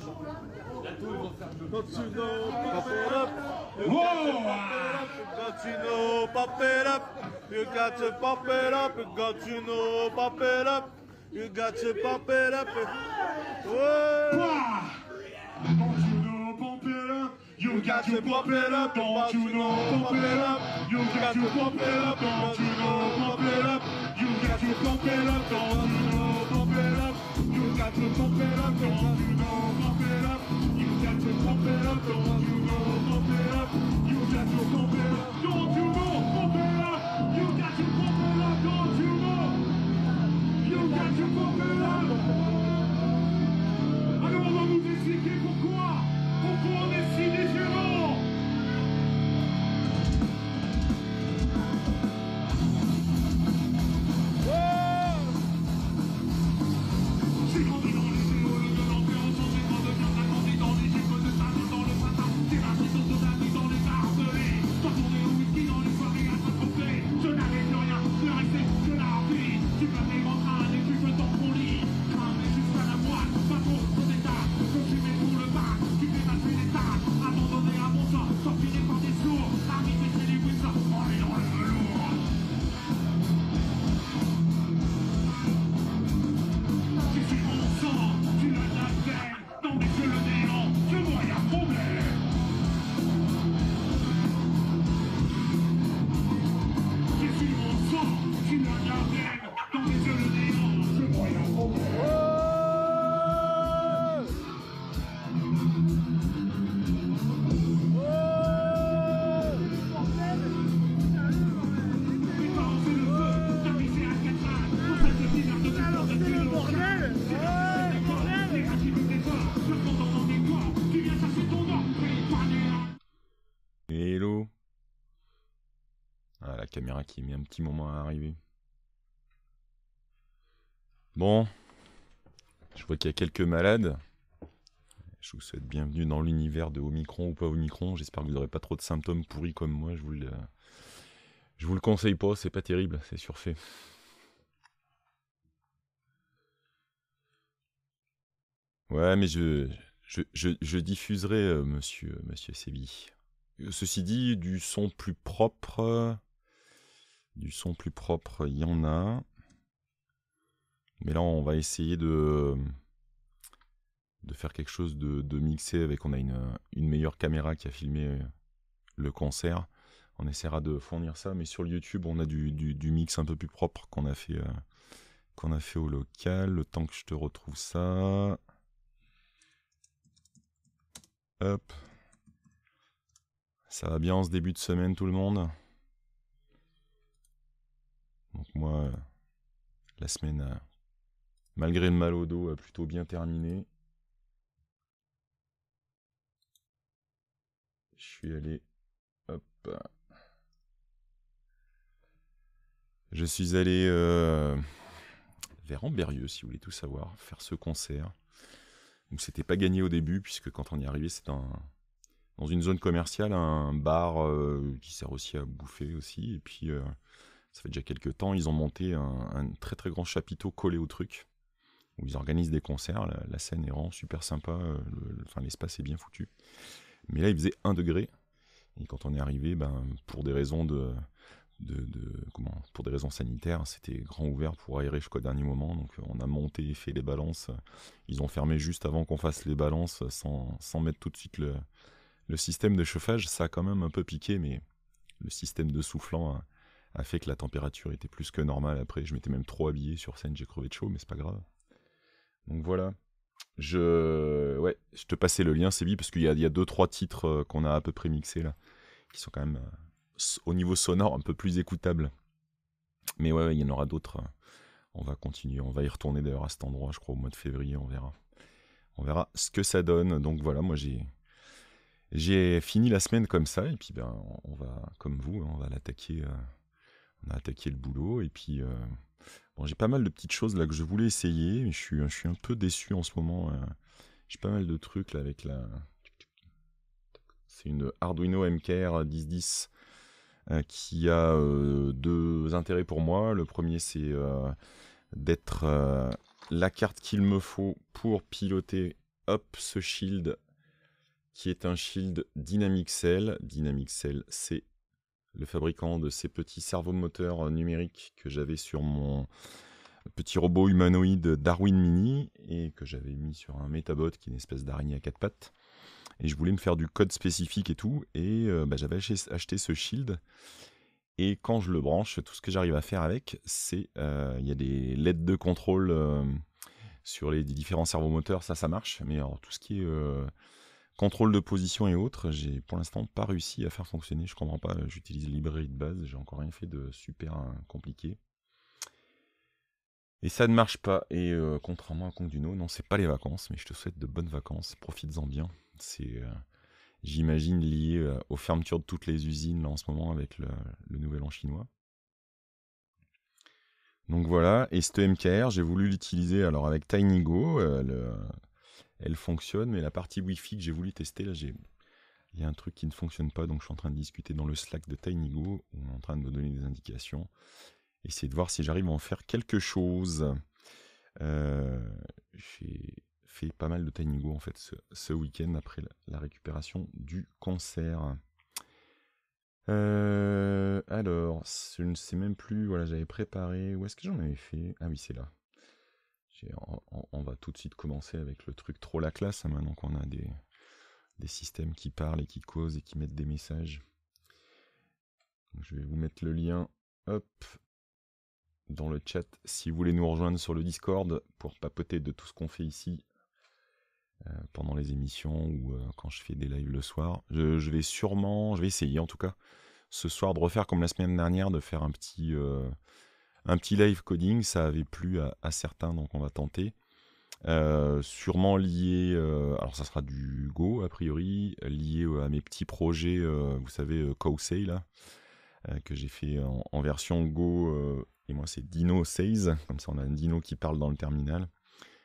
Don't you know, pop it up. Whoa! got to know, pop it up. You got to pop it up. got to know, pop it up. You got to pop it up. Don't you know, pop it up. You got to pop it up. Don't you know, pop it up. You got to pop it up. Don't you know, pop it up. You got to pop it up. Don't you know. Alors on va nous expliquer pourquoi, pourquoi on est si légèrement. Hein, qui a mis un petit moment à arriver. Bon, je vois qu'il y a quelques malades. Je vous souhaite bienvenue dans l'univers de Omicron ou pas Omicron. J'espère que vous n'aurez pas trop de symptômes pourris comme moi. Je vous le, je vous le conseille pas, c'est pas terrible, c'est surfait. Ouais, mais je, je, je, diffuserai, euh, monsieur, monsieur euh, Ceci dit, du son plus propre. Du son plus propre, il y en a. Mais là, on va essayer de, de faire quelque chose de, de mixé avec. On a une, meilleure caméra qui a filmé euh, le concert. On essaiera de fournir ça. Mais sur YouTube, on a du, mix un peu plus propre qu'on a, fait, euh, qu'on a fait au local. Le temps que je te retrouve ça. Hop. Ça va bien en ce début de semaine, tout le monde donc moi, euh, la semaine, malgré le mal au dos, a plutôt bien terminé. Je suis allé... Hop. Je suis allé euh, vers Amberieux, si vous voulez tout savoir, faire ce concert. Donc c'était pas gagné au début, puisque quand on y est arrivé, c'est dans une zone commerciale, un bar euh, qui sert aussi à bouffer aussi, et puis ça fait déjà quelques temps, ils ont monté un, très très grand chapiteau collé au truc, où ils organisent des concerts, la, scène est vraiment super sympa, euh, l'espace est bien foutu. Mais là, il faisait 1 degré, et quand on est arrivé, ben, pour des raisons de, de, comment, pour des raisons sanitaires, c'était grand ouvert pour aérer jusqu'au dernier moment, donc on a monté et fait les balances, ils ont fermé juste avant qu'on fasse les balances, sans, mettre tout de suite le, système de chauffage, ça a quand même un peu piqué, mais le système de soufflant a fait que la température était plus que normale après. Je m'étais même trop habillé sur scène, j'ai crevé de chaud, mais c'est pas grave. Donc voilà. Je, ouais, je te passais le lien, Sébi, parce qu'il y, a 2 deux trois titres euh, qu'on a à peu près mixés là, qui sont quand même euh, au niveau sonore un peu plus écoutables. Mais ouais, il y en aura d'autres. Euh, on va continuer, on va y retourner d'ailleurs à cet endroit, je crois, au mois de février, on verra. On verra ce que ça donne. Donc voilà, moi j'ai j'ai fini la semaine comme ça, et puis ben on va, comme vous, hein, on va l'attaquer on a attaqué le boulot et puis euh, j'ai pas mal de petites choses là que je voulais essayer, je suis, je suis un peu déçu en ce moment. Euh. J'ai pas mal de trucs avec la. C'est une Arduino MKR 1010 euh, qui a deux intérêts pour moi. Le premier, c'est d'être la carte qu'il me faut pour piloter ce shield qui est un shield Dynamic Dynamic Cell, c'est le fabricant de ces petits servomoteurs euh, numériques que j'avais sur mon petit robot humanoïde Darwin Mini et que j'avais mis sur un Metabot qui est une espèce d'araignée à quatre pattes. Et je voulais me faire du code spécifique et tout. Et euh, bah, j'avais acheté ce shield. Et quand je le branche, tout ce que j'arrive à faire avec, c'est. Euh, il y a des LED de contrôle sur les différents servomoteurs, ça, ça marche. Mais alors, tout ce qui est contrôle de position et autres, j'ai pour l'instant pas réussi à faire fonctionner. Je comprends pas, j'utilise la librairie de base, j'ai encore rien fait de super compliqué. Et ça ne marche pas. Et euh, contrairement à Conduno, non, c'est pas les vacances, mais je te souhaite de bonnes vacances. Profites-en bien. C'est, euh, j'imagine, lié euh, aux fermetures de toutes les usines en ce moment avec le, nouvel an chinois. Donc voilà. Et ce MKR, j'ai voulu l'utiliser alors avec TinyGo, le elle fonctionne, mais la partie Wi-Fi que j'ai voulu tester, là, il y a un truc qui ne fonctionne pas, donc je suis en train de discuter dans le Slack de TinyGo, on est en train de me donner des indications, essayer de voir si j'arrive à en faire quelque chose. Euh, j'ai fait pas mal de TinyGo en fait ce, week-end après la récupération du concert. Euh, alors, je ne sais même plus, voilà, j'avais préparé, où est-ce que j'en avais fait Ah oui, c'est là on, va tout de suite commencer avec le truc trop la classe, hein, maintenant qu'on a des, systèmes qui parlent et qui causent et qui mettent des messages. je vais vous mettre le lien dans le chat si vous voulez nous rejoindre sur le Discord pour papoter de tout ce qu'on fait ici euh, pendant les émissions ou euh, quand je fais des lives le soir. Je, vais sûrement, je vais essayer en tout cas, ce soir de refaire comme la semaine dernière, de faire un petit... Euh, un petit live coding, ça avait plu à, certains, donc on va tenter. Euh, sûrement lié, euh, alors ça sera du Go a priori, lié euh, à mes petits projets, vous savez, Cousei là, que j'ai fait en, version Go, et moi c'est Dino Says, comme ça on a un Dino qui parle dans le terminal.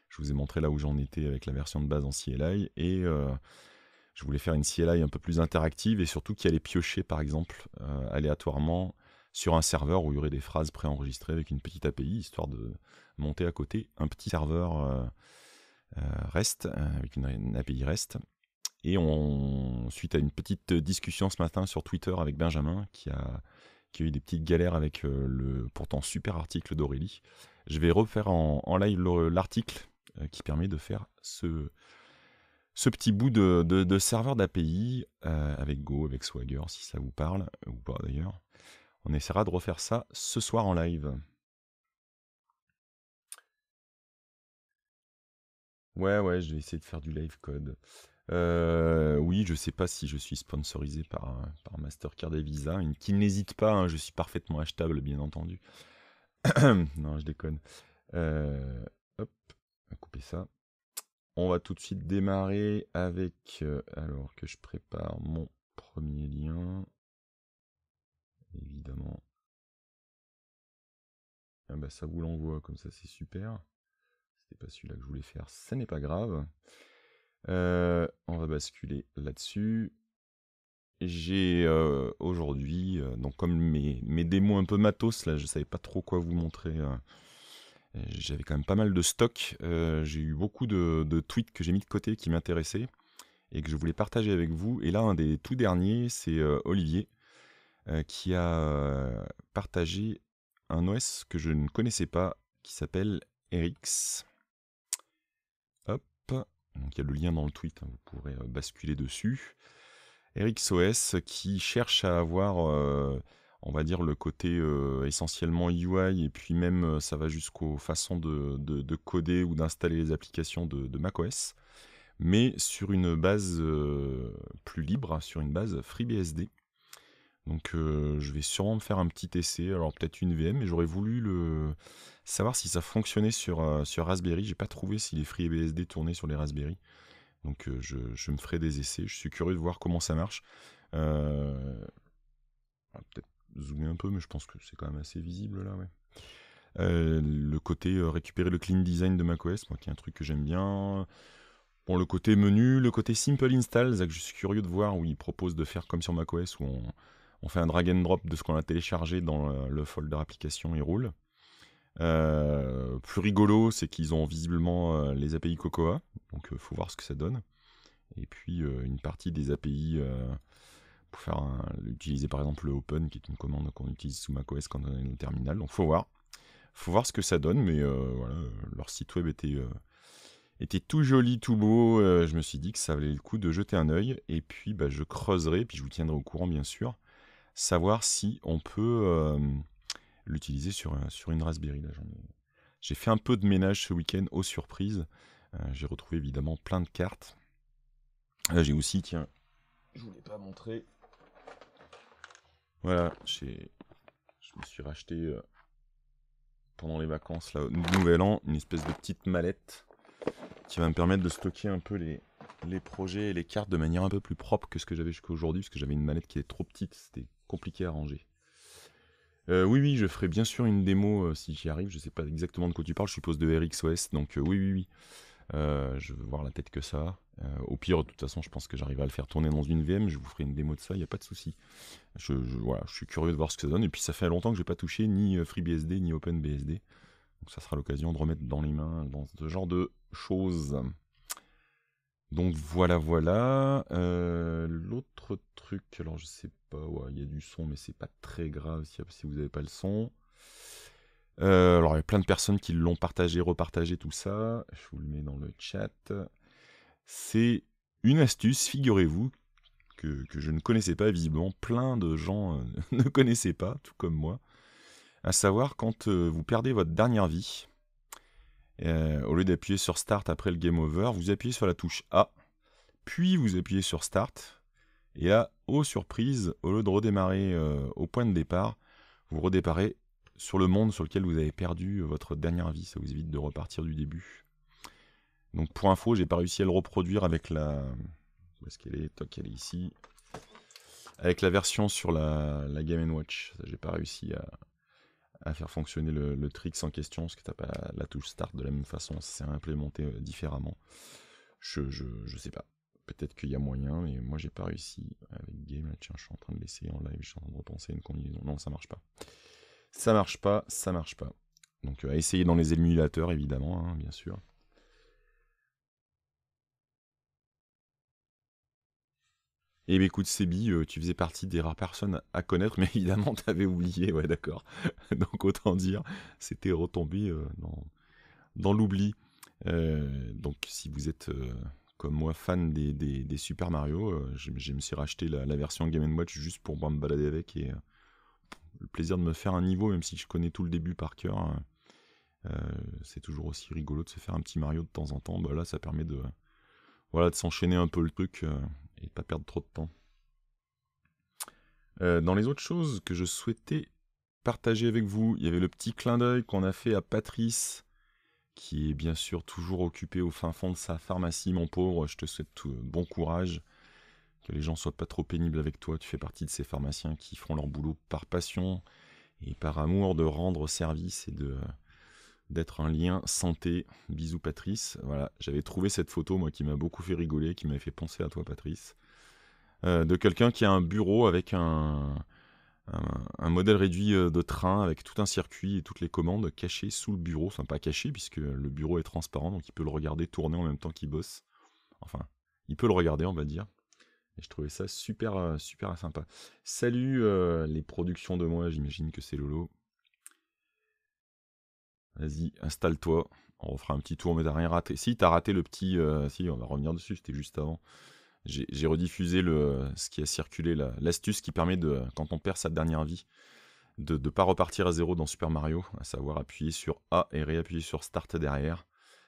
Je vous ai montré là où j'en étais avec la version de base en CLI, et je voulais faire une CLI un peu plus interactive, et surtout qui allait piocher par exemple aléatoirement sur un serveur où il y aurait des phrases préenregistrées avec une petite API, histoire de monter à côté un petit serveur euh, euh, REST, euh, avec une, API reste. Et on, suite à une petite discussion ce matin sur Twitter avec Benjamin, qui a, eu des petites galères avec le pourtant super article d'Aurélie, je vais refaire en, live l'article qui permet de faire ce, ce petit bout de, serveur d'API avec Go, avec Swagger, si ça vous parle, ou pas d'ailleurs. On essaiera de refaire ça ce soir en live. Ouais, ouais, je vais essayer de faire du live code. Euh, oui, je sais pas si je suis sponsorisé par, Mastercard et Visa, qui n'hésite pas, hein, je suis parfaitement achetable, bien entendu. non, je déconne. Euh, hop, on va couper ça. On va tout de suite démarrer avec, euh, alors que je prépare mon premier lien évidemment. Ah bah, ça vous l'envoie, comme ça c'est super. C'était pas celui-là que je voulais faire, ça n'est pas grave. Euh, on va basculer là-dessus. J'ai euh, aujourd'hui, euh, donc comme mes, démos un peu matos, là je savais pas trop quoi vous montrer. J'avais quand même pas mal de stock. j'ai eu beaucoup de tweets que j'ai mis de côté qui m'intéressaient et que je voulais partager avec vous. Et là, un des tout derniers, c'est Olivier, euh, qui a euh, partagé un OS que je ne connaissais pas, qui s'appelle Erix. Hop, donc il y a le lien dans le tweet, hein, vous pourrez euh, basculer dessus. Erix OS qui cherche à avoir, on va dire, le côté essentiellement UI, et puis même ça va jusqu'aux façons de, coder ou d'installer les applications de, de macOS mais sur une base plus libre, hein, sur une base FreeBSD. Donc euh, je vais sûrement me faire un petit essai, alors peut-être une VM, mais j'aurais voulu le... savoir si ça fonctionnait sur, Raspberry. Euh, sur Raspberry. J'ai pas trouvé si les FreeBSD tournaient sur les Raspberry. Donc euh, je, me ferai des essais. Je suis curieux de voir comment ça marche. Ah, peut-être zoomer un peu, mais je pense que c'est quand même assez visible là, ouais. le côté récupérer le clean design de macOS, moi qui est un truc que j'aime bien. Bon, le côté menu, le côté simple install, Zach, je suis curieux de voir où il propose de faire comme sur macOS, où on, on fait un drag and drop de ce qu'on a téléchargé dans le, folder application et roule. Euh, plus rigolo, c'est qu'ils ont visiblement euh, les API Cocoa, donc il euh, faut voir ce que ça donne. Et puis une partie des API pour faire utiliser par exemple le Open, qui est une commande qu'on utilise sous macOS quand on est au terminal. Donc faut voir, faut voir ce que ça donne. Mais voilà, leur site web était était tout joli, tout beau. je me suis dit que ça valait le coup de jeter un œil. Et puis bah, je creuserai, puis je vous tiendrai au courant bien sûr savoir si on peut euh, l'utiliser sur, sur une Raspberry. J'ai fait un peu de ménage ce week-end aux surprises. Euh, j'ai retrouvé évidemment plein de cartes. J'ai aussi, tiens, je ne voulais pas montrer. Voilà, je me suis racheté euh, pendant les vacances, là, nouvel an, une espèce de petite mallette qui va me permettre de stocker un peu les, les projets et les cartes de manière un peu plus propre que ce que j'avais jusqu'à aujourd'hui, parce que j'avais une mallette qui est trop petite, c'était compliqué à ranger. Euh, oui, oui, je ferai bien sûr une démo euh, si j'y arrive. Je ne sais pas exactement de quoi tu parles. Je suppose de RxOS, donc euh, oui, oui, oui. je veux voir la tête que ça au pire, de toute façon, je pense que j'arriverai à le faire tourner dans une VM. Je vous ferai une démo de ça, il n'y a pas de souci. Je, suis curieux de voir ce que ça donne. Et puis, ça fait longtemps que je n'ai pas touché ni FreeBSD ni OpenBSD. Donc, ça sera l'occasion de remettre dans les mains dans ce genre de choses. Donc voilà, voilà. L'autre truc, alors je sais pas il y a du son, mais c'est pas très grave si, vous n'avez pas le son. Euh, alors, il y a plein de personnes qui l'ont partagé, repartagé, tout ça. Je vous le mets dans le chat. C'est une astuce, figurez-vous, que, je ne connaissais pas, visiblement. Plein de gens euh, ne connaissaient pas, tout comme moi. À savoir, quand euh, vous perdez votre dernière vie, au lieu d'appuyer sur Start après le Game Over, vous appuyez sur la touche A, puis vous appuyez sur Start, et là, aux surprise, au lieu de redémarrer euh, au point de départ, vous redéparez sur le monde sur lequel vous avez perdu euh, votre dernière vie. Ça vous évite de repartir du début. Donc pour info, j'ai pas réussi à le reproduire avec la. Où est-ce qu'elle est, Toc, elle est ici. Avec la version sur la, Game Watch. J'ai pas réussi à, faire fonctionner le, trick sans question, parce que t'as pas la, touche start de la même façon, c'est implémenté euh, différemment. Je, je, je sais pas peut-être qu'il y a moyen, mais moi j'ai pas réussi avec Game. tiens, je suis en train de l'essayer en live, je suis en train de repenser une combinaison. Non, ça marche pas. Ça marche pas, ça marche pas. Donc euh, à essayer dans les émulateurs, évidemment, hein, bien sûr. Et eh bien écoute, Sébi, euh, tu faisais partie des rares personnes à connaître, mais évidemment, tu avais oublié, ouais, d'accord. donc autant dire, c'était retombé euh, dans, l'oubli. donc si vous êtes comme moi, fan des, Super Mario, euh, je, me suis racheté la, version Game Watch juste pour me balader avec et euh, le plaisir de me faire un niveau, même si je connais tout le début par cœur. Hein. Euh, c'est toujours aussi rigolo de se faire un petit Mario de temps en temps. Bah là, ça permet de, voilà, de s'enchaîner un peu le truc et de pas perdre trop de temps. dans les autres choses que je souhaitais partager avec vous, il y avait le petit clin d'œil qu'on a fait à Patrice qui est bien sûr toujours occupé au fin fond de sa pharmacie, mon pauvre. Je te souhaite tout, euh, bon courage. Que les gens soient pas trop pénibles avec toi. Tu fais partie de ces pharmaciens qui font leur boulot par passion et par amour de rendre service et de euh, d'être un lien santé. Bisous Patrice. Voilà, j'avais trouvé cette photo moi qui m'a beaucoup fait rigoler, qui m'avait fait penser à toi Patrice, euh, de quelqu'un qui a un bureau avec un un, modèle réduit euh, de train avec tout un circuit et toutes les commandes cachées sous le bureau, enfin pas cachées puisque le bureau est transparent donc il peut le regarder tourner en même temps qu'il bosse. Enfin, il peut le regarder on va dire. Et je trouvais ça super euh, super sympa. Salut euh, les productions de moi, j'imagine que c'est Lolo. Vas-y, installe-toi. On refera un petit tour, mais t'as rien raté. Si, t'as raté le petit. si, on va revenir dessus, c'était juste avant j'ai rediffusé le, ce qui a circulé, l'astuce qui permet de, quand on perd sa dernière vie, de ne pas repartir à zéro dans Super Mario, à savoir appuyer sur A et réappuyer sur Start derrière.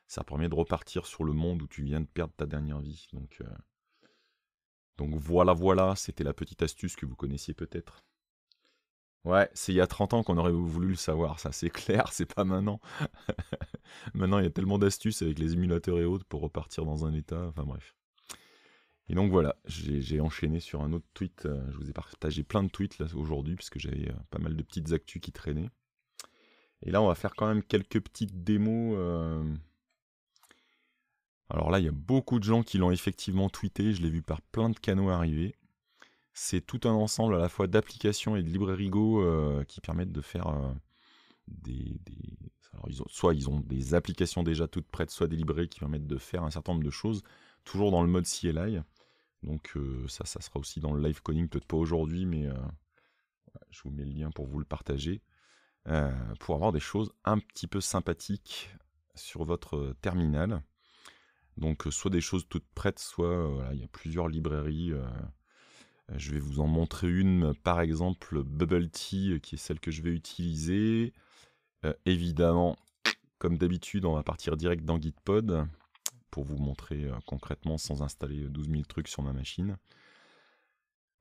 Ça permet de repartir sur le monde où tu viens de perdre ta dernière vie. Donc, euh, donc voilà, voilà, c'était la petite astuce que vous connaissiez peut-être. Ouais, c'est il y a 30 ans qu'on aurait voulu le savoir, ça c'est clair, c'est pas maintenant. maintenant, il y a tellement d'astuces avec les émulateurs et autres pour repartir dans un état, enfin bref. Et donc voilà, j'ai enchaîné sur un autre tweet. Euh, je vous ai partagé plein de tweets aujourd'hui, puisque j'avais euh, pas mal de petites actus qui traînaient. Et là, on va faire quand même quelques petites démos. Euh. Alors là, il y a beaucoup de gens qui l'ont effectivement tweeté. Je l'ai vu par plein de canaux arriver. C'est tout un ensemble à la fois d'applications et de librairies Go qui permettent de faire des, Alors, soit ils ont des applications déjà toutes prêtes, soit des librairies qui permettent de faire un certain nombre de choses, toujours dans le mode CLI. Donc euh, ça, ça sera aussi dans le live coding, peut-être pas aujourd'hui, mais euh, je vous mets le lien pour vous le partager, euh, pour avoir des choses un petit peu sympathiques sur votre terminal. Donc soit des choses toutes prêtes, soit il y a plusieurs librairies. je vais vous en montrer une, par exemple Bubble Tea, qui est celle que je vais utiliser. évidemment, comme d'habitude, on va partir direct dans Gitpod vous montrer euh, concrètement sans installer 12 euh, 000 trucs sur ma machine.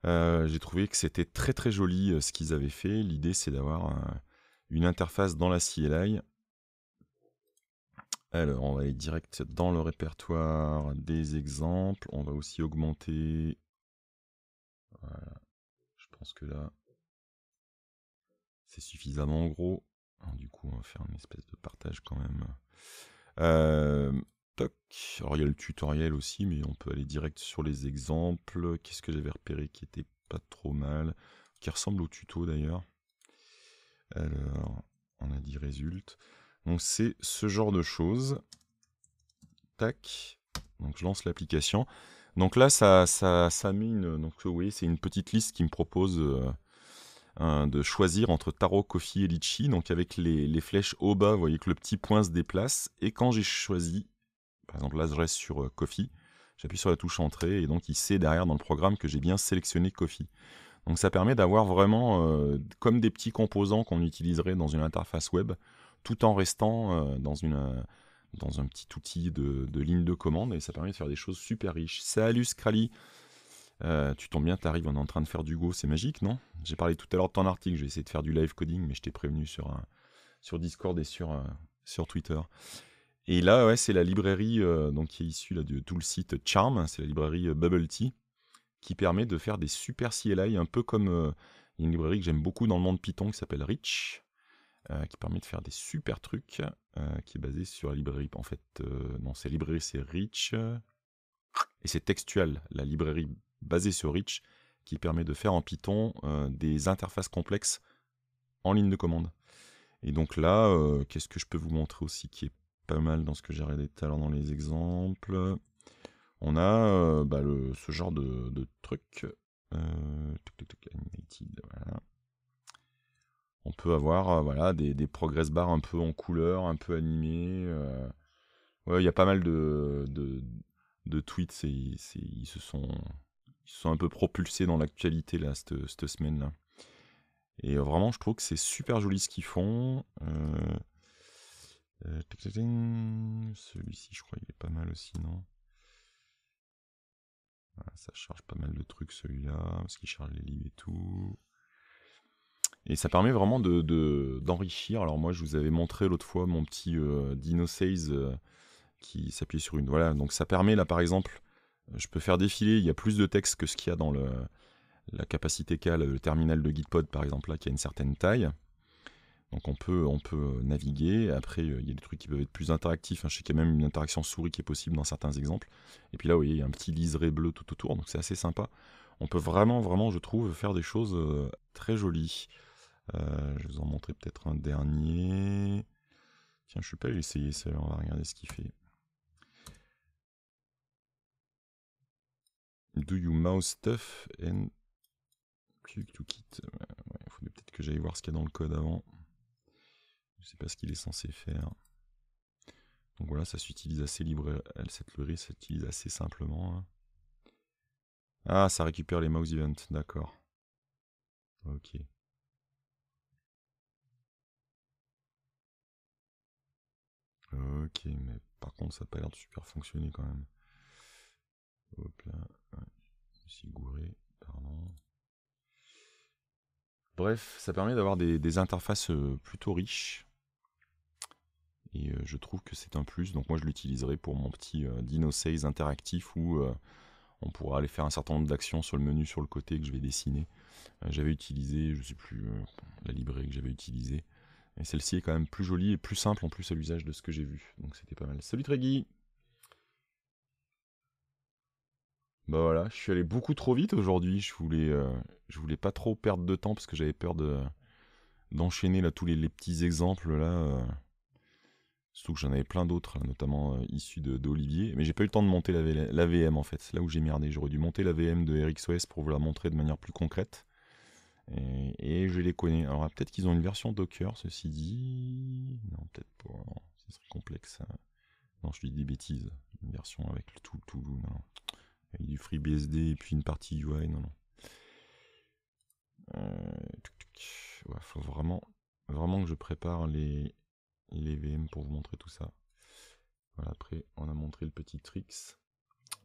Euh, j'ai trouvé que c'était très très joli ce qu'ils avaient fait. L'idée c'est d'avoir une interface dans la CLI. Alors on va aller direct dans le répertoire des exemples. On va aussi augmenter. Je pense que là c'est suffisamment gros. Ah, du coup on va faire une espèce de partage quand même. Alors il y a le tutoriel aussi, mais on peut aller direct sur les exemples. Qu'est-ce que j'avais repéré qui était pas trop mal, qui ressemble au tuto d'ailleurs. Alors, on a dit résulte. Donc c'est ce genre de choses. Tac. Donc je lance l'application. Donc là, ça, ça, met une. Donc vous voyez, c'est une petite liste qui me propose euh, de choisir entre tarot, coffee et litchi. Donc avec les, les flèches au bas, vous voyez que le petit point se déplace. Et quand j'ai choisi par exemple, là, je reste sur Coffee. Euh, J'appuie sur la touche Entrée et donc il sait derrière dans le programme que j'ai bien sélectionné Coffee. Donc ça permet d'avoir vraiment euh, comme des petits composants qu'on utiliserait dans une interface web, tout en restant euh, dans, une, dans un petit outil de, ligne de commande, et ça permet de faire des choses super riches. Salut Scrally Tu tombes bien, arrives, on est en train de faire du Go, c'est magique, non J'ai parlé tout à l'heure de ton article, Je vais essayer de faire du live coding, mais je t'ai prévenu sur, sur Discord et sur, sur Twitter. Et là, c'est la librairie euh, donc, qui est issue là, de tout le site Charm, hein, c'est la librairie euh, Bubble Tea, qui permet de faire des super CLI, un peu comme euh, une librairie que j'aime beaucoup dans le monde Python qui s'appelle Rich, qui permet de faire des super trucs, qui est basée sur la librairie. En fait, non, c'est librairie, c'est Rich. Et c'est textuel, la librairie basée sur Rich, qui permet de faire en Python des interfaces complexes en ligne de commande. Et donc là, qu'est-ce que je peux vous montrer aussi qui est pas mal dans ce que j'ai regardé tout à l'heure dans les exemples. On a euh, bah, ce genre de, trucs, truc. Euh, On peut avoir euh, voilà, des, des progress bars un peu en couleur, un peu animés. il y a pas mal de, tweets et, ils se sont sont un peu propulsés dans l'actualité cette, semaine là. Et vraiment, je trouve que c'est super joli ce qu'ils font. Euh, Celui-ci, je crois, il est pas mal aussi, non Ça charge pas mal de trucs, celui-là, parce qu'il charge les livres et tout. Et ça permet vraiment d'enrichir. De, d'enrichir. Alors moi, je vous avais montré l'autre fois mon petit euh, euh qui s'appuie sur une... Voilà, donc ça permet, là, par exemple, euh, je peux faire défiler, il y a plus de texte que ce qu'il y a dans le, la capacité qu'a le terminal de Gitpod, par exemple, là, qui a une certaine taille. Donc on peut, on peut euh, naviguer. Après, euh, il y a des trucs qui peuvent être plus interactifs. Hein. Je sais qu'il y a même une interaction souris qui est possible dans certains exemples. Et puis là, vous voyez, il y a un petit liseré bleu tout autour, donc c'est assez sympa. On peut vraiment, vraiment, je trouve, faire des choses euh, très jolies. je vais vous en montrer peut-être un dernier. Tiens, je suis pas allé essayer ça, on va regarder ce qu'il fait. Do you mouse stuff and click to kit Il peut-être que j'aille voir ce qu'il y a dans le code avant c'est pas ce qu'il est censé faire. Donc voilà, ça s'utilise assez libre, euh, cette librairie s'utilise assez simplement. Hein. Ah, ça récupère les mouse events, d'accord. Ok. Ok, mais par contre, ça n'a pas l'air de super fonctionner quand même. Hop là, gouré, Bref, ça permet d'avoir des, interfaces euh, plutôt riches et euh, je trouve que c'est un plus. Donc moi je l'utiliserai pour mon petit euh, Dino interactif où euh, on pourra aller faire un certain nombre d'actions sur le menu sur le côté que je vais dessiner. j'avais utilisé, je ne sais plus, la librairie que j'avais utilisée. Et celle-ci est quand même plus jolie et plus simple en plus à l'usage de ce que j'ai vu. Donc c'était pas mal. Salut Tregui Bah voilà, je suis allé beaucoup trop vite aujourd'hui. Je voulais, je voulais pas trop perdre de temps parce que j'avais peur de d'enchaîner là tous les, petits exemples là. Surtout que j'en avais plein d'autres, hein, notamment euh, issus issus d'Olivier. Mais j'ai pas eu le temps de monter la, VM en fait. C'est là où j'ai merdé. J'aurais dû monter la VM de RxOS pour vous la montrer de manière plus concrète. Et, je les connais. Alors ah, peut-être qu'ils ont une version Docker, ceci dit. Non, peut-être pas. Non, ce serait complexe. Hein. Non, je dis des bêtises. Une version avec le tout, tout, non, Avec du FreeBSD et puis une partie UI, non, non. Euh, faut vraiment, vraiment que je prépare les, les VM pour vous montrer tout ça. Voilà, après, on a montré le petit tricks.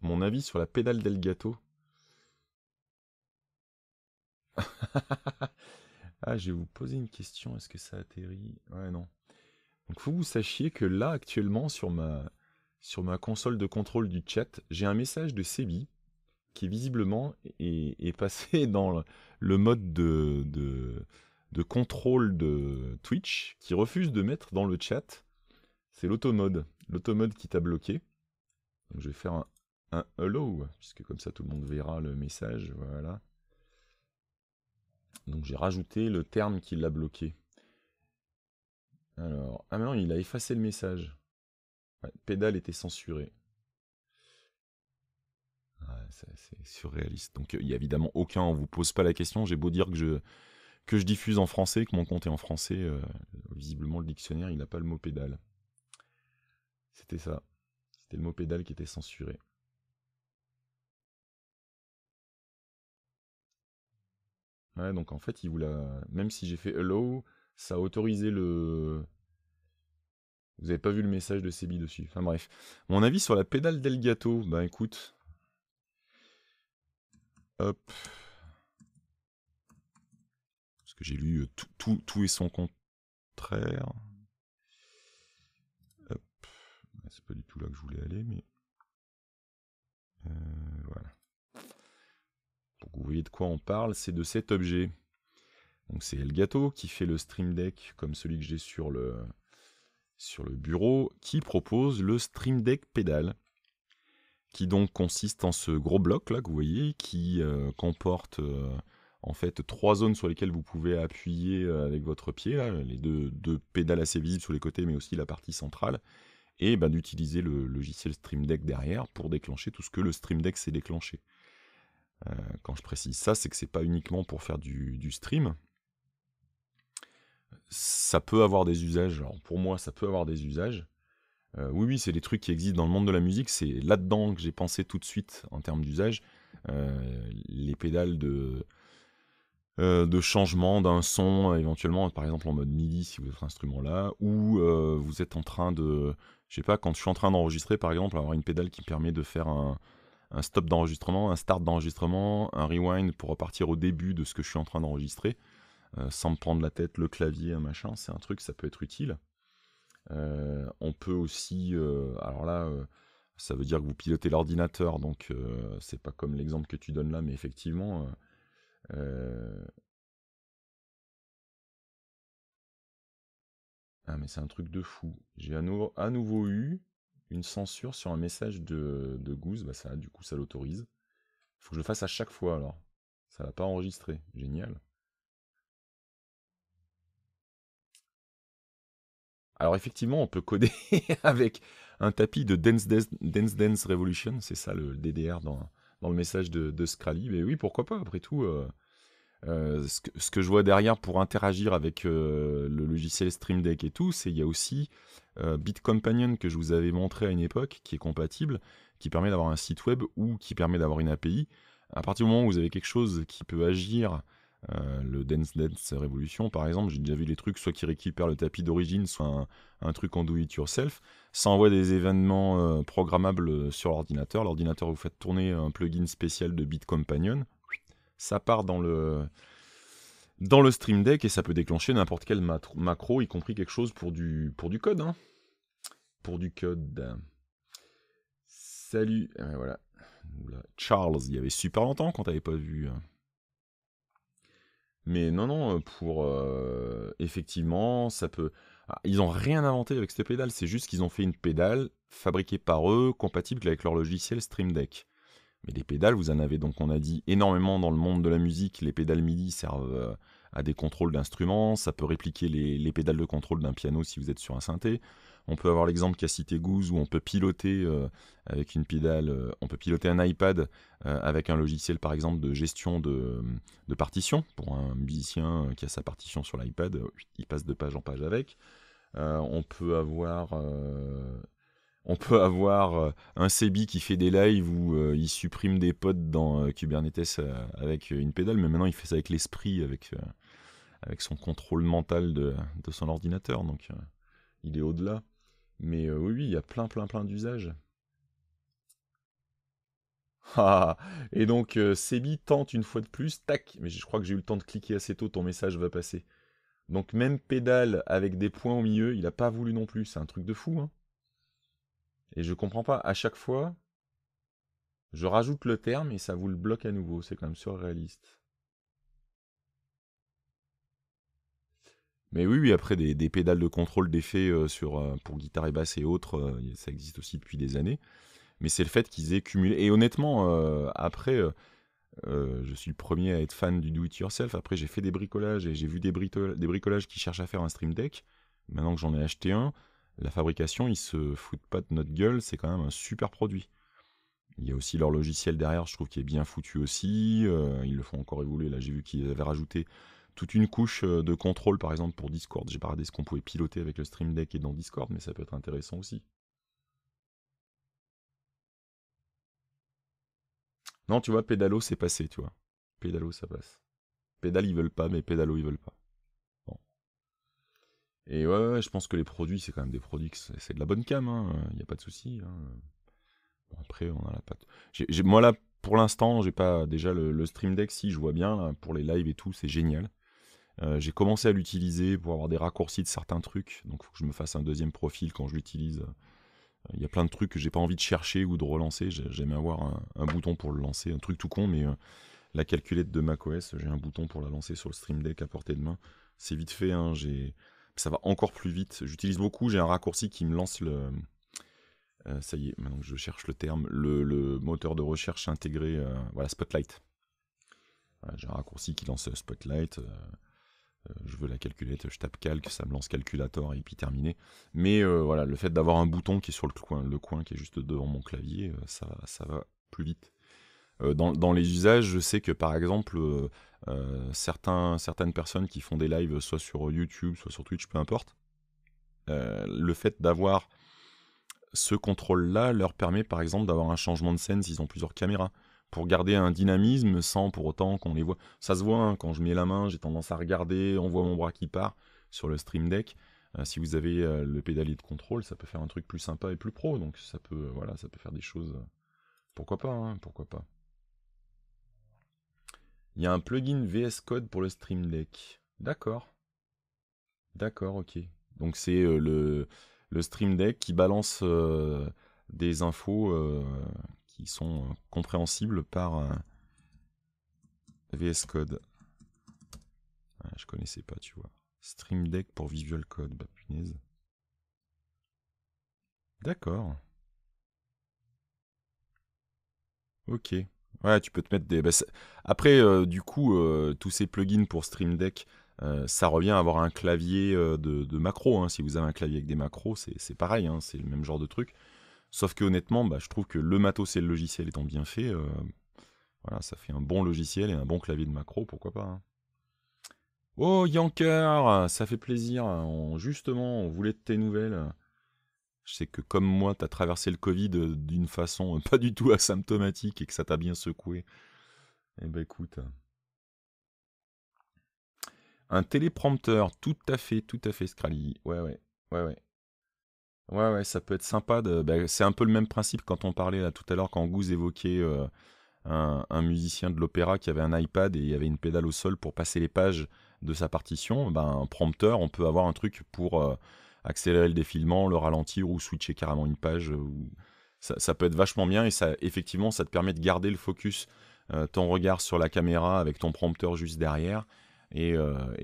Mon avis sur la pédale d'Elgato. ah, je vais vous poser une question. Est-ce que ça atterrit Ouais, non. Donc, faut vous sachiez que là, actuellement, sur ma, sur ma console de contrôle du chat, j'ai un message de Sebi qui visiblement est, passé dans le, le mode de, de de contrôle de Twitch qui refuse de mettre dans le chat. C'est l'automode. L'automode qui t'a bloqué. Donc je vais faire un, hello, puisque comme ça tout le monde verra le message. Voilà. Donc j'ai rajouté le terme qui l'a bloqué. Alors, ah non, il a effacé le message. pédale était censuré. Ah, c'est surréaliste. Donc euh, il n'y a évidemment aucun, on vous pose pas la question. J'ai beau dire que je, que je diffuse en français, que mon compte est en français. Euh, visiblement, le dictionnaire, il n'a pas le mot pédale. C'était ça. C'était le mot pédale qui était censuré. Ouais, donc en fait, il vous la... même si j'ai fait hello, ça a autorisé le. Vous n'avez pas vu le message de Sebi dessus. Enfin bref. Mon avis sur la pédale Delgato. Bah écoute. Hop j'ai lu euh, tout, et son contraire. C'est pas du tout là que je voulais aller, mais. Euh, voilà. vous voyez de quoi on parle, c'est de cet objet. Donc c'est Elgato qui fait le Stream Deck comme celui que j'ai sur le, bureau, qui propose le Stream Deck pédale, qui donc consiste en ce gros bloc là que vous voyez, qui euh, comporte en fait trois zones sur lesquelles vous pouvez appuyer euh, avec votre pied, les deux, pédales assez visibles sur les côtés, mais aussi la partie centrale, et ben, d'utiliser le logiciel Stream Deck derrière pour déclencher tout ce que le Stream Deck s'est déclenché. Euh, quand je précise ça, c'est que ce n'est pas uniquement pour faire du, stream. Ça peut avoir des usages. Alors pour moi, ça peut avoir des usages. Euh, oui, oui, c'est des trucs qui existent dans le monde de la musique. C'est là-dedans que j'ai pensé tout de suite en termes d'usage. les pédales de, euh, de changement d'un son, euh, éventuellement, par exemple en mode MIDI si vous êtes un instrument là, ou euh, vous êtes en train de, je sais pas, quand je suis en train d'enregistrer par exemple, avoir une pédale qui permet de faire un, stop d'enregistrement, un start d'enregistrement, un rewind pour repartir au début de ce que je suis en train d'enregistrer, sans me prendre la tête, le clavier, un machin, c'est un truc, ça peut être utile. on peut aussi, alors là, ça veut dire que vous pilotez l'ordinateur, donc c'est pas comme l'exemple que tu donnes là, mais effectivement euh, ah mais c'est un truc de fou. J'ai à, nouveau eu une censure sur un message de, de Goose, bah ça du coup ça l'autorise. Faut que je le fasse à chaque fois alors. Ça l'a pas enregistré. Génial. Alors effectivement, on peut coder avec un tapis de Dance, Dance Revolution, c'est ça le DDR dans, dans le message de, de Scrally. Mais oui, pourquoi pas, après tout. Euh, euh, ce, que, je vois derrière pour interagir avec euh, le logiciel Stream Deck et tout, c'est il y a aussi BitCompanion que je vous avais montré à une époque, qui est compatible, qui permet d'avoir un site web ou qui permet d'avoir une API. À partir du moment où vous avez quelque chose qui peut agir euh, le Dance Dance Revolution, par exemple, j'ai déjà vu les trucs, soit qui récupèrent le tapis d'origine, soit un, truc en do it yourself. Ça envoie des événements euh, programmables euh, sur l'ordinateur. L'ordinateur, vous fait tourner un plugin spécial de Beat Companion. Ça part dans le, dans le Stream Deck et ça peut déclencher n'importe quel macro, y compris quelque chose pour du, pour du code. Hein. Pour du code. Salut. Ah, voilà. Charles, il y avait super longtemps qu'on t'avait pas vu. Hein. Mais non, non, pour. Euh, effectivement, ça peut. Ah, ils n'ont rien inventé avec cette pédale, c'est juste qu'ils ont fait une pédale fabriquée par eux, compatible avec leur logiciel Stream Deck. Mais des pédales, vous en avez donc, on a dit, énormément dans le monde de la musique. Les pédales MIDI servent euh, à des contrôles d'instruments, ça peut répliquer les pédales de contrôle d'un piano si vous êtes sur un synthé. On peut avoir l'exemple qu'a cité Goose où on peut piloter euh, avec une pédale, euh, on peut piloter un iPad euh, avec un logiciel par exemple de gestion de, de partition. Pour un musicien qui a sa partition sur l'iPad, il passe de page en page avec. on peut avoir on peut avoir un Sebi qui fait des lives où il supprime des pods dans Kubernetes avec une pédale, mais maintenant il fait ça avec l'esprit, avec, avec son contrôle mental de, de son ordinateur. Donc il est au-delà. Mais euh, oui, il y a plein, plein, plein d'usages. Ah, et donc, euh, Sebi tente une fois de plus, tac, mais je crois que j'ai eu le temps de cliquer assez tôt, ton message va passer. Donc même pédale avec des points au milieu, il n'a pas voulu non plus, c'est un truc de fou. Hein. Et je comprends pas, à chaque fois, je rajoute le terme et ça vous le bloque à nouveau, c'est quand même surréaliste. Mais oui, oui après, des, pédales de contrôle d'effet euh, sur, euh, pour guitare et basse et autres, euh, ça existe aussi depuis des années. Mais c'est le fait qu'ils aient cumulé. Et honnêtement, après, je suis le premier à être fan du do-it-yourself. Après, j'ai fait des bricolages et j'ai vu des, des, bricolages qui cherchent à faire un stream deck. Maintenant que j'en ai acheté un, la fabrication, ils se foutent pas de notre gueule. C'est quand même un super produit. Il y a aussi leur logiciel derrière, je trouve, qu'il est bien foutu aussi. ils le font encore évoluer. Là, j'ai vu qu'ils avaient rajouté toute une couche euh, de contrôle, par exemple pour Discord. J'ai pas de ce qu'on pouvait piloter avec le Stream Deck et dans Discord, mais ça peut être intéressant aussi. Non, tu vois, pédalo, c'est passé, tu vois. Pédalo, ça passe. Pédale, ils veulent pas, mais pédalo, ils veulent pas. Et ouais, je pense que les produits, c'est quand même des produits, c'est de la bonne cam, hein. il n'y a pas de souci. Hein. Bon, après, on a la patte. moi, là, pour l'instant, j'ai pas. Déjà, le, Stream Deck, si, je vois bien, pour les lives et tout, c'est génial. Euh, j'ai commencé à l'utiliser pour avoir des raccourcis de certains trucs, donc il faut que je me fasse un deuxième profil quand je l'utilise. Euh, il y a plein de trucs que j'ai pas envie de chercher ou de relancer, j'aime avoir un, bouton pour le lancer, un truc tout con, mais euh, la calculette de macOS, j'ai un bouton pour la lancer sur le Stream Deck à portée de main. C'est vite fait, hein, ça va encore plus vite. J'utilise beaucoup, j'ai un raccourci qui me lance le... ça y est, maintenant que je cherche le terme, le, moteur de recherche intégré, voilà, Spotlight. j'ai un raccourci qui lance Spotlight. Euh, je veux la calculette, je tape calque, ça me lance calculator et puis terminé. Mais euh, voilà, le fait d'avoir un bouton qui est sur le coin, le coin qui est juste devant mon clavier, euh, ça, va plus vite. Dans, les usages, je sais que par exemple, certaines personnes qui font des lives soit sur YouTube, soit sur Twitch, peu importe, le fait d'avoir ce contrôle-là leur permet par exemple d'avoir un changement de scène s'ils ont plusieurs caméras pour garder un dynamisme sans pour autant qu'on les voit. Ça se voit, hein, quand je mets la main, j'ai tendance à regarder, on voit mon bras qui part sur le Stream Deck. Euh, si vous avez euh, le pédalier de contrôle, ça peut faire un truc plus sympa et plus pro, donc ça peut, euh, voilà, ça peut faire des choses. pourquoi pas, hein, pourquoi pas. Il y a un plugin VS Code pour le Stream Deck. D'accord. D'accord, ok. Donc c'est le, le, Stream Deck qui balance des infos sont euh, compréhensibles par euh, VS Code. Ah, je connaissais pas, tu vois. Stream Deck pour Visual Code, bah, D'accord. Ok. Ouais, tu peux te mettre des. Bah, après, euh, du coup, tous ces plugins pour Stream Deck, ça revient à avoir un clavier de, macro. Hein. Si vous avez un clavier avec des macros, c'est pareil, hein. c'est le même genre de truc. Sauf que honnêtement, bah, je trouve que le matos et le logiciel étant bien fait, euh, voilà, ça fait un bon logiciel et un bon clavier de macro, pourquoi pas. Hein. Oh Yanker, ça fait plaisir. Hein. justement, on voulait de tes nouvelles. Je sais que comme moi, tu as traversé le Covid euh, d'une façon euh, pas du tout asymptomatique et que ça t'a bien secoué. Eh ben écoute. Un téléprompteur, tout à fait, tout à fait, Scrally. Ouais, ouais, ouais, ouais. Ouais, ouais, ça peut être sympa. De... Bah, c'est un peu le même principe quand on parlait tout à l'heure, quand Gouz évoquait euh, un, musicien de l'opéra qui avait un iPad et il y avait une pédale au sol pour passer les pages de sa partition. Ben, un prompteur, on peut avoir un truc pour euh, accélérer le défilement, le ralentir ou switcher carrément une page. Euh, ça, peut être vachement bien et ça, effectivement, ça te permet de garder le focus, ton regard sur la caméra avec ton prompteur juste derrière. Et,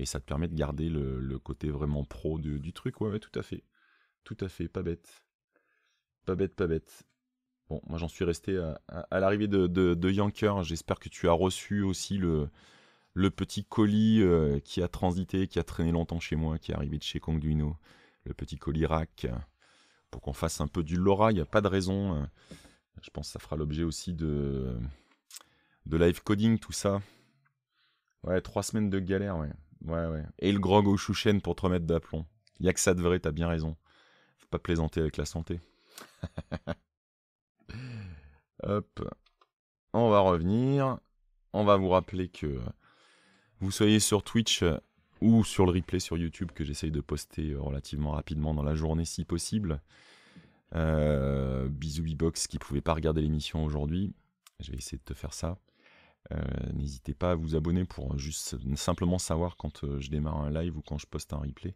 ça te permet de garder le, côté vraiment pro du truc, ouais tout à fait. Tout à fait, pas bête. Pas bête, pas bête. Bon, moi j'en suis resté à, l'arrivée de, de, Yanker. J'espère que tu as reçu aussi le, petit colis euh, qui a transité, qui a traîné longtemps chez moi, qui est arrivé de chez Kongduino. Le petit colis rack. Euh, pour qu'on fasse un peu du Laura, il n'y a pas de raison. Euh. Je pense que ça fera l'objet aussi de, de live coding, tout ça. Ouais, trois semaines de galère, ouais. Ouais, Et le grog au chouchen pour te mètres d'aplomb. Il a que ça de vrai, t'as bien raison pas plaisanter avec la santé. Hop. On va revenir. On va vous rappeler que vous soyez sur Twitch euh, ou sur le replay sur YouTube que j'essaye de poster euh, relativement rapidement dans la journée si possible. Euh, bisous Bibox qui pouvait pas regarder l'émission aujourd'hui. Je vais essayer de te faire ça. Euh, n'hésitez pas à vous abonner pour juste simplement savoir quand je démarre un live ou quand je poste un replay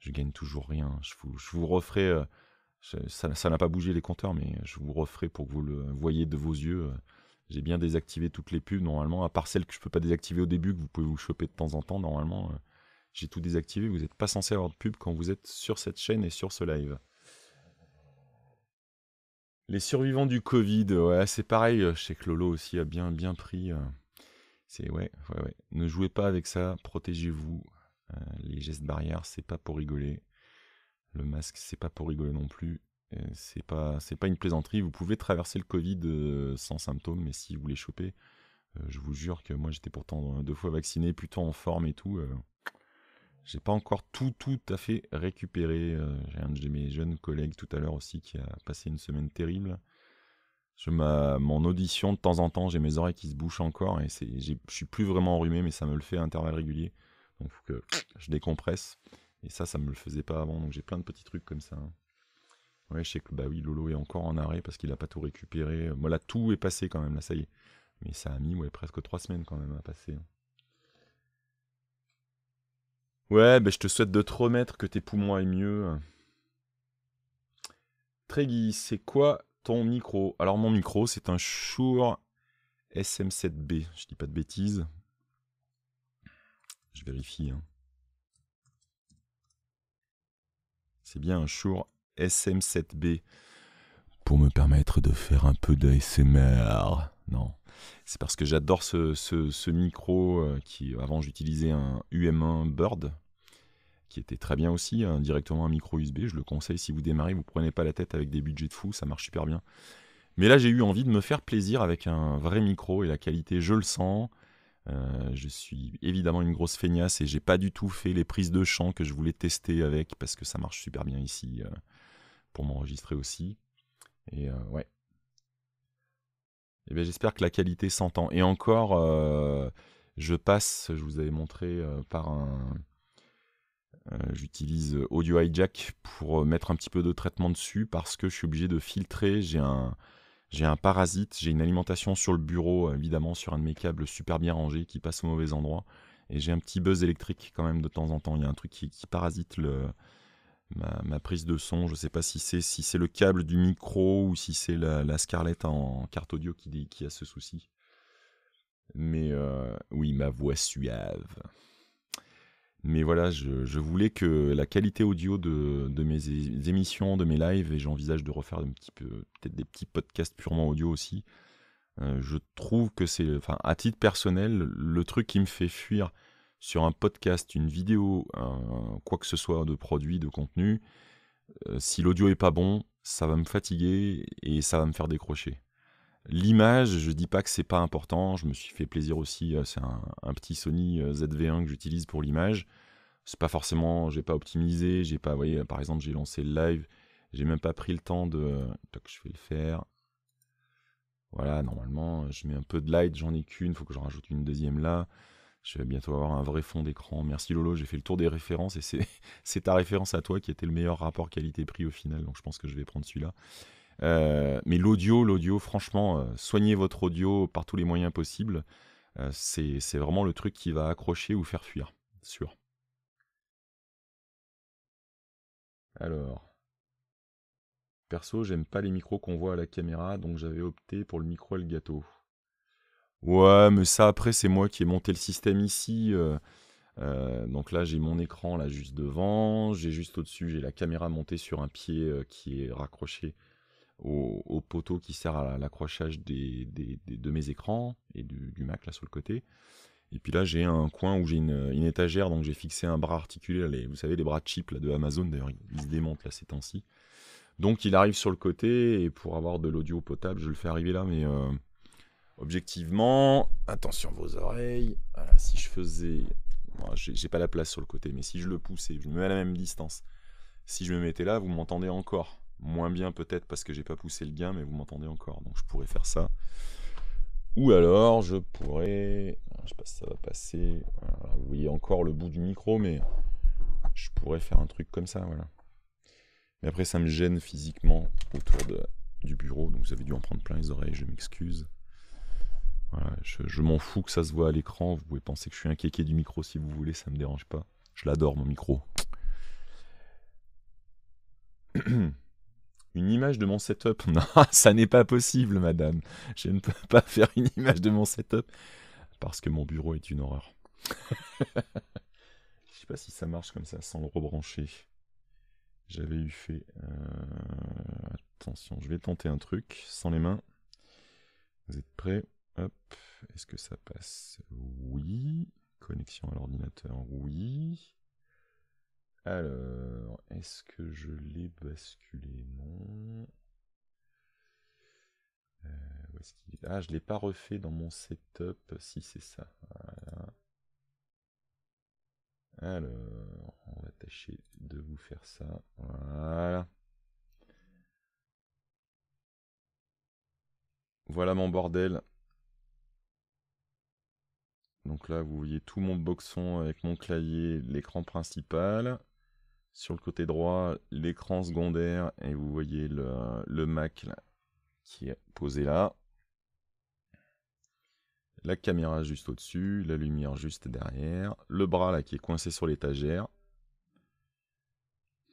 je gagne toujours rien. Je vous, je referai, euh, ça n'a pas bougé les compteurs, mais je vous referai pour que vous le voyez de vos yeux. Euh, j'ai bien désactivé toutes les pubs normalement, à part celles que je ne peux pas désactiver au début, que vous pouvez vous choper de temps en temps. Normalement, euh, j'ai tout désactivé. Vous n'êtes pas censé avoir de pub quand vous êtes sur cette chaîne et sur ce live. Les survivants du Covid, ouais, c'est pareil. Je sais que Lolo aussi a bien, bien pris. C'est ouais, ouais, ouais. Ne jouez pas avec ça, protégez-vous. Euh, les gestes barrières, c'est pas pour rigoler. Le masque, c'est pas pour rigoler non plus. C'est pas, c'est pas une plaisanterie. Vous pouvez traverser le Covid euh, sans symptômes, mais si vous voulez choper euh, je vous jure que moi j'étais pourtant deux fois vacciné, plutôt en forme et tout. j'ai pas encore tout, tout à fait récupéré. j'ai un de mes jeunes collègues tout à l'heure aussi qui a passé une semaine terrible. Je mon audition de temps en temps, j'ai mes oreilles qui se bouchent encore et je suis plus vraiment enrhumé, mais ça me le fait à intervalles réguliers. Donc faut que je décompresse. Et ça, ça me le faisait pas avant. Donc j'ai plein de petits trucs comme ça. Oui, Ouais, je sais que bah oui, Lolo est encore en arrêt parce qu'il a pas tout récupéré. Voilà, tout est passé quand même. Là, ça y est. Mais ça a mis presque trois semaines quand même à passer. Hein. Ouais, bah, je te souhaite de te remettre, que tes poumons aillent mieux. Trégui, c'est quoi ton micro Alors mon micro, c'est un Shure SM7B, je dis pas de bêtises. Je vérifie. Hein. C'est bien un Shure SM7B pour me permettre de faire un peu d'ASMR. Non, c'est parce que j'adore ce, micro euh, qui, avant, j'utilisais un UM1 Bird qui était très bien aussi, hein, directement un micro USB. Je le conseille si vous démarrez, vous prenez pas la tête avec des budgets de fou, ça marche super bien. Mais là, j'ai eu envie de me faire plaisir avec un vrai micro et la qualité, je le sens. Euh, je suis évidemment une grosse feignasse et j'ai pas du tout fait les prises de chant que je voulais tester avec parce que ça marche super bien ici euh, pour m'enregistrer aussi. Et euh, ouais. Et eh bien j'espère que la qualité s'entend. Et encore, je passe, je vous avais montré par un. J'utilise Audio Hijack pour mettre un petit peu de traitement dessus parce que je suis obligé de filtrer. J'ai un j'ai un parasite, j'ai une alimentation sur le bureau, euh, évidemment sur un de mes câbles super bien rangés qui passe au mauvais endroit, et j'ai un petit buzz électrique quand même de temps en temps. Il y a un truc qui, parasite le, ma, prise de son. Je ne sais pas si c'est si c'est le câble du micro ou si c'est la, Scarlett en, carte audio qui, qui a ce souci. Mais euh, oui, ma voix suave. Mais voilà, je, voulais que la qualité audio de, mes émissions, de mes lives, et j'envisage de refaire peu, peut-être des petits podcasts purement audio aussi. Euh, je trouve que c'est, enfin, à titre personnel, le truc qui me fait fuir sur un podcast, une vidéo, quoi que ce soit de produit, de contenu, euh, si l'audio est pas bon, ça va me fatiguer et ça va me faire décrocher. L'image, je dis pas que c'est pas important, je me suis fait plaisir aussi, euh, c'est un, petit Sony euh, ZV1 que j'utilise pour l'image. C'est pas forcément, j'ai pas optimisé, j'ai pas, par exemple, j'ai lancé le live, j'ai même pas pris le temps de. je vais le faire. Voilà, normalement, je mets un peu de light, j'en ai qu'une, il faut que j'en rajoute une deuxième là. Je vais bientôt avoir un vrai fond d'écran. Merci Lolo, j'ai fait le tour des références et c'est ta référence à toi qui était le meilleur rapport qualité-prix au final, donc je pense que je vais prendre celui-là. Euh, mais l'audio, l'audio, franchement, euh, soignez votre audio par tous les moyens possibles. Euh, c'est, vraiment le truc qui va accrocher ou faire fuir, sûr. Alors. Perso, j'aime pas les micros qu'on voit à la caméra, donc j'avais opté pour le micro Elgato. Ouais, mais ça après, c'est moi qui ai monté le système ici. donc là, j'ai mon écran là juste devant, j'ai juste au-dessus, j'ai la caméra montée sur un pied qui est raccroché au, poteau qui sert à l'accrochage des, de mes écrans et du, Mac là sur le côté. Et puis là, j'ai un coin où j'ai une, étagère, donc j'ai fixé un bras articulé, vous savez, les bras cheap là, de Amazon, d'ailleurs, ils, se démontent là ces temps-ci. Donc il arrive sur le côté, et pour avoir de l'audio potable, je le fais arriver là, mais euh, objectivement, attention vos oreilles, si je faisais... j'ai pas la place sur le côté, mais si je le poussais, je me mets à la même distance. Si je me mettais là, vous m'entendez encore moins bien peut-être parce que j'ai pas poussé le gain, mais vous m'entendez encore, donc je pourrais faire ça. Ou alors je pourrais, je sais pas si ça va passer, vous voyez encore le bout du micro, mais je pourrais faire un truc comme ça, voilà. Mais après ça me gêne physiquement autour du bureau, donc vous avez dû en prendre plein les oreilles, je m'excuse. je, m'en fous que ça se voit à l'écran, vous pouvez penser que je suis un kéké du micro si vous voulez, ça me dérange pas. Je l'adore mon micro. une image de mon setup. Non, ça n'est pas possible, madame. Je ne peux pas faire une image de mon setup parce que mon bureau est une horreur. Je sais pas si ça marche comme ça sans le rebrancher. J'avais eu fait. Euh, attention, je vais tenter un truc sans les mains. Vous êtes prêts Hop. Est-ce que ça passe Oui. Connexion à l'ordinateur Oui. Alors, est-ce que je l'ai basculé Non. Euh, ah, je ne l'ai pas refait dans mon setup, si c'est ça. Alors, on va tâcher de vous faire ça. Voilà. Voilà mon bordel. Donc là, vous voyez tout mon boxon avec mon clavier, l'écran principal sur le côté droit l'écran secondaire et vous voyez le, Mac qui est posé là. La caméra juste au-dessus, la lumière juste derrière, le bras là qui est coincé sur l'étagère.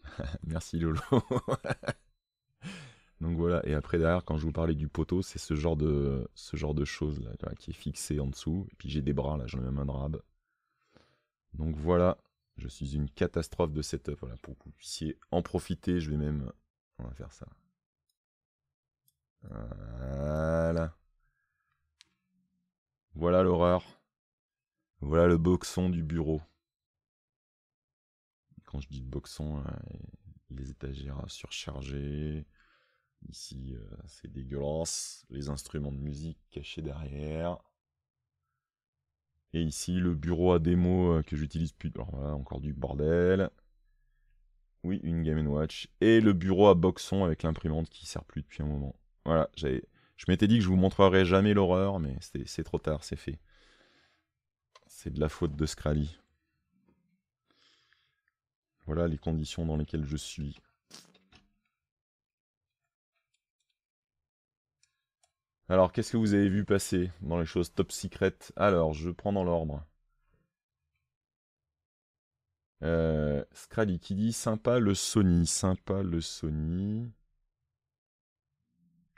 Merci Lolo. Donc voilà, et après derrière, quand je vous parlais du poteau, c'est ce genre de ce genre de chose là, qui est fixé en dessous. Et puis j'ai des bras là, j'en ai même un drabe. Donc voilà, je suis une catastrophe de setup. Voilà, pour que vous puissiez en profiter, je vais même... On va faire ça. Voilà. Voilà l'horreur. Voilà le boxon du bureau. Quand je dis boxon, euh, les étagères surchargées. Ici, euh, c'est dégueulasse. Les instruments de musique cachés derrière. Et ici, le bureau à démo euh, que j'utilise plus. voilà, encore du bordel. Oui, une Game Watch. Et le bureau à boxon avec l'imprimante qui sert plus depuis un moment. Voilà, je m'étais dit que je vous montrerai jamais l'horreur, mais c'est trop tard, c'est fait. C'est de la faute de Scrally. Voilà les conditions dans lesquelles je suis. Alors, qu'est-ce que vous avez vu passer dans les choses top secrètes Alors, je prends dans l'ordre. Euh, qui dit sympa le Sony, sympa le Sony.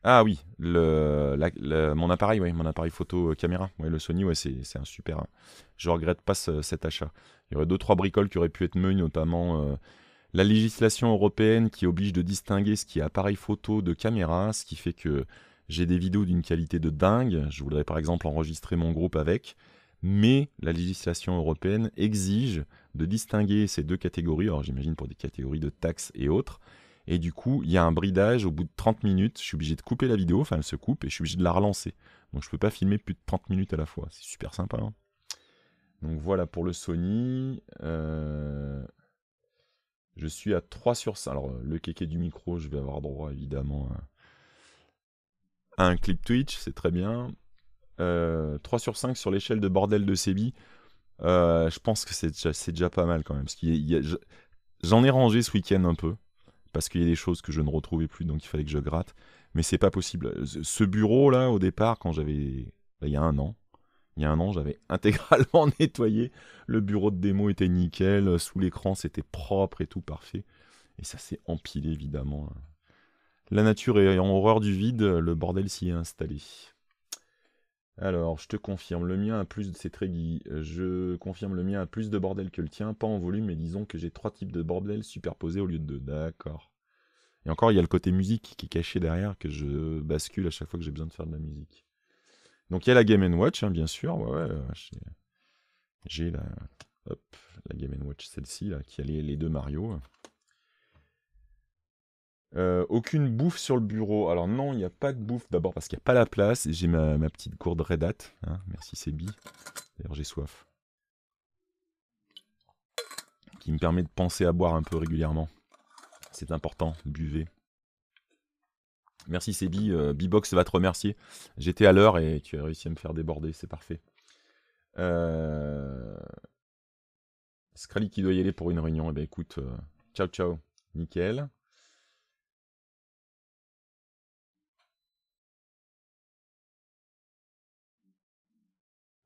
Ah oui, mon appareil, oui, mon appareil photo euh, caméra, ouais, le Sony, ouais, c'est un super. Hein. Je regrette pas cet achat. Il y aurait deux trois bricoles qui auraient pu être mieux, notamment euh, la législation européenne qui oblige de distinguer ce qui est appareil photo de caméra, ce qui fait que j'ai des vidéos d'une qualité de dingue, je voudrais par exemple enregistrer mon groupe avec, mais la législation européenne exige de distinguer ces deux catégories, alors j'imagine pour des catégories de taxes et autres, et du coup il y a un bridage au bout de 30 minutes, je suis obligé de couper la vidéo, enfin elle se coupe, et je suis obligé de la relancer. Donc je ne peux pas filmer plus de 30 minutes à la fois, c'est super sympa. Hein. Donc voilà pour le Sony. Euh, je suis à 3 sur 5. Alors le kéké du micro, je vais avoir droit évidemment... À un clip Twitch, c'est très bien. 3 euh, sur 5 sur l'échelle de bordel de Sebi. Euh, je pense que c'est déjà, pas mal quand même. J'en ai rangé ce week-end un peu, parce qu'il y a des choses que je ne retrouvais plus, donc il fallait que je gratte. Mais c'est pas possible. Ce bureau là, au départ, quand j'avais. Il y a un an, il y a un an, j'avais intégralement nettoyé. Le bureau de démo était nickel, sous l'écran, c'était propre et tout parfait. Et ça s'est empilé évidemment hein. La nature est en horreur du vide, le bordel s'y est installé. Alors, je te confirme, le mien a plus de... C'est très Je confirme, le mien a plus de bordel que le tien, pas en volume, mais disons que j'ai trois types de bordel superposés au lieu de deux. D'accord. Et encore, il y a le côté musique qui est caché derrière, que je bascule à chaque fois que j'ai besoin de faire de la musique. Donc il y a la Game Watch, hein, bien sûr. Ouais, j'ai la... Game Watch, celle-ci, là, qui a les deux Mario. Euh, aucune bouffe sur le bureau. Alors non, il n'y a pas de bouffe. D'abord parce qu'il n'y a pas la place. J'ai ma, petite gourde Red Hat. Hein. merci Sebi. D'ailleurs j'ai soif. Qui me permet de penser à boire un peu régulièrement. C'est important, buvez. Merci Sebi, euh, va te remercier. J'étais à l'heure et tu as réussi à me faire déborder, c'est parfait. Euh... qui doit y aller pour une réunion, eh bien écoute, euh, ciao ciao, nickel.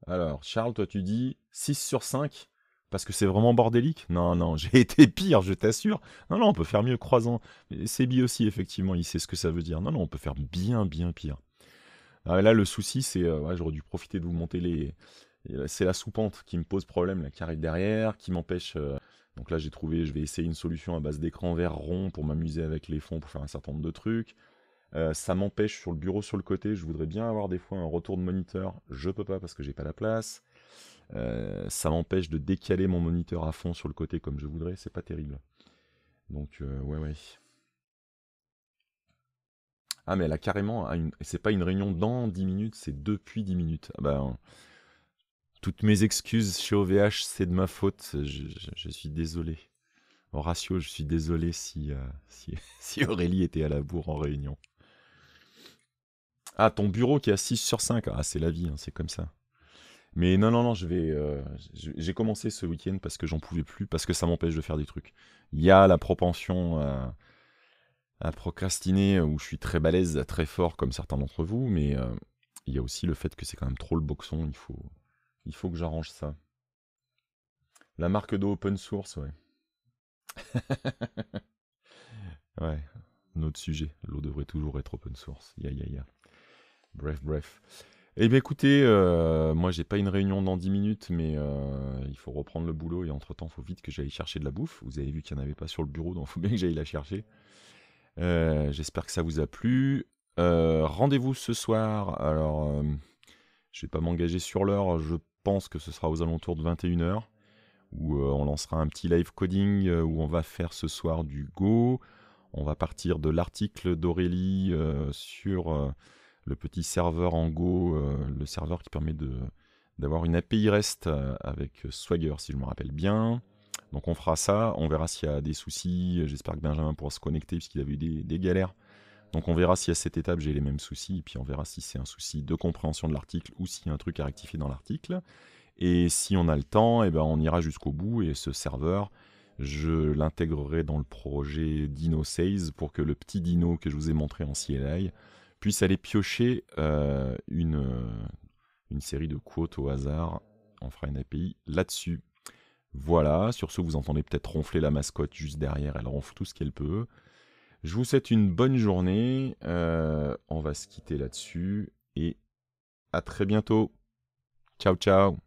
Alors, Charles, toi, tu dis 6 sur 5 parce que c'est vraiment bordélique Non, non, j'ai été pire, je t'assure. Non, non, on peut faire mieux croisant. C'est bien aussi, effectivement, il sait ce que ça veut dire. Non, non, on peut faire bien, bien pire. Ah, là, le souci, c'est, euh, ouais, j'aurais dû profiter de vous monter les... C'est la soupente qui me pose problème, la qui derrière, qui m'empêche... Euh, donc là, j'ai trouvé, je vais essayer une solution à base d'écran vert rond pour m'amuser avec les fonds, pour faire un certain nombre de trucs. Euh, ça m'empêche sur le bureau sur le côté. Je voudrais bien avoir des fois un retour de moniteur. Je peux pas parce que j'ai pas la place. Euh, ça m'empêche de décaler mon moniteur à fond sur le côté comme je voudrais. C'est pas terrible. Donc euh, ouais ouais. Ah mais elle a carrément, c'est pas une réunion dans 10 minutes, c'est depuis 10 minutes. Ah, ben, toutes mes excuses chez OVH, c'est de ma faute, je, suis désolé. Horatio, je suis désolé si, si Aurélie était à la bourre en réunion. Ah, ton bureau qui est à 6 sur 5. Ah, c'est la vie, hein, c'est comme ça. Mais non, non, non, je vais. Euh, j'ai commencé ce week-end parce que j'en pouvais plus, parce que ça m'empêche de faire des trucs. Il y a la propension à, procrastiner, euh, où je suis très balèze, très fort, comme certains d'entre vous, mais euh, il y a aussi le fait que c'est quand même trop le boxon. Il faut, il faut que j'arrange ça. La marque d'eau open source, ouais. ouais, notre sujet. L'eau devrait toujours être open source. Ya, ya, Bref, bref. Eh bien écoutez, moi, euh, moi j'ai pas une réunion dans 10 minutes, mais euh, il faut reprendre le boulot et entre-temps, il faut vite que j'aille chercher de la bouffe. Vous avez vu qu'il n'y en avait pas sur le bureau, donc il faut bien que j'aille la chercher. Euh, j'espère que ça vous a plu. Rendez-vous ce soir. Alors, je vais pas m'engager sur l'heure, je pense que ce sera aux alentours de 21h, où on lancera un petit live coding, où on va faire ce soir du Go. On va partir de l'article d'Aurélie sur le petit serveur en Go, euh, le serveur qui permet de, d'avoir une API REST euh, avec euh, Swagger, si je me rappelle bien. Donc on fera ça, on verra s'il y a des soucis. J'espère que Benjamin pourra se connecter puisqu'il a eu des, galères. Donc on verra si à cette étape j'ai les mêmes soucis et puis on verra si c'est un souci de compréhension de l'article ou s'il y a un truc à rectifier dans l'article. Et si on a le temps, eh ben on ira jusqu'au bout et ce serveur, je l'intégrerai dans le projet Dino pour que le petit dino que je vous ai montré en CLI puisse aller piocher euh, une, euh, une série de quotes au hasard. On fera une API là-dessus. Voilà, sur ce, vous entendez peut-être ronfler la mascotte juste derrière, elle ronfle tout ce qu'elle peut. Je vous souhaite une bonne journée, euh, on va se quitter là-dessus, et à très bientôt. Ciao, ciao